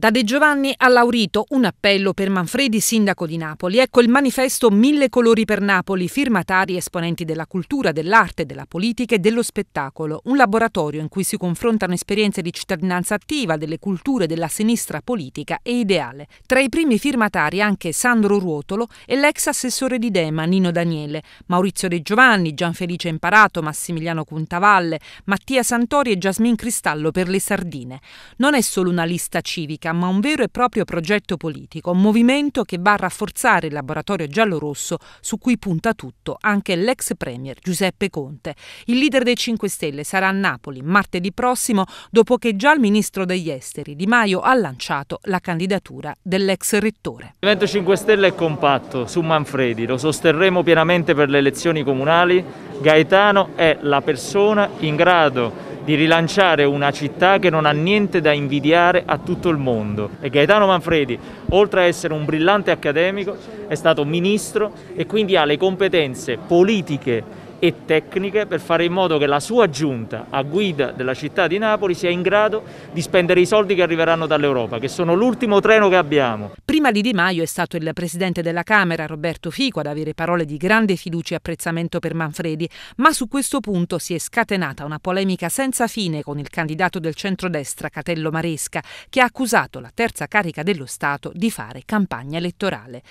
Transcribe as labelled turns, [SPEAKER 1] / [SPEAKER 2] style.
[SPEAKER 1] Da De Giovanni a Laurito un appello per Manfredi, sindaco di Napoli. Ecco il manifesto Mille colori per Napoli, firmatari esponenti della cultura, dell'arte, della politica e dello spettacolo. Un laboratorio in cui si confrontano esperienze di cittadinanza attiva, delle culture, della sinistra politica e ideale. Tra i primi firmatari anche Sandro Ruotolo e l'ex assessore di Dema Nino Daniele, Maurizio De Giovanni, Gianfelice Imparato, Massimiliano Cuntavalle, Mattia Santori e Jasmin Cristallo per le sardine. Non è solo una lista civica politica, ma un vero e proprio progetto politico, un movimento che va a rafforzare il laboratorio giallorosso su cui punta tutto anche l'ex premier Giuseppe Conte. Il leader dei 5 Stelle sarà a Napoli martedì prossimo dopo che già il ministro degli esteri Di Maio ha lanciato la candidatura dell'ex rettore.
[SPEAKER 2] Il Movimento 5 Stelle è compatto su Manfredi, lo sosterremo pienamente per le elezioni comunali. Gaetano è la persona in grado di rilanciare una città che non ha niente da invidiare a tutto il mondo. E Gaetano Manfredi, oltre a essere un brillante accademico, è stato ministro e quindi ha le competenze politiche e tecniche per fare in modo che la sua giunta a guida della città di Napoli sia in grado di spendere i soldi che arriveranno dall'Europa, che sono l'ultimo treno che abbiamo.
[SPEAKER 1] Prima di Di Maio è stato il presidente della Camera, Roberto Fico, ad avere parole di grande fiducia e apprezzamento per Manfredi, ma su questo punto si è scatenata una polemica senza fine con il candidato del centrodestra Catello Maresca, che ha accusato la terza carica dello Stato di fare campagna elettorale.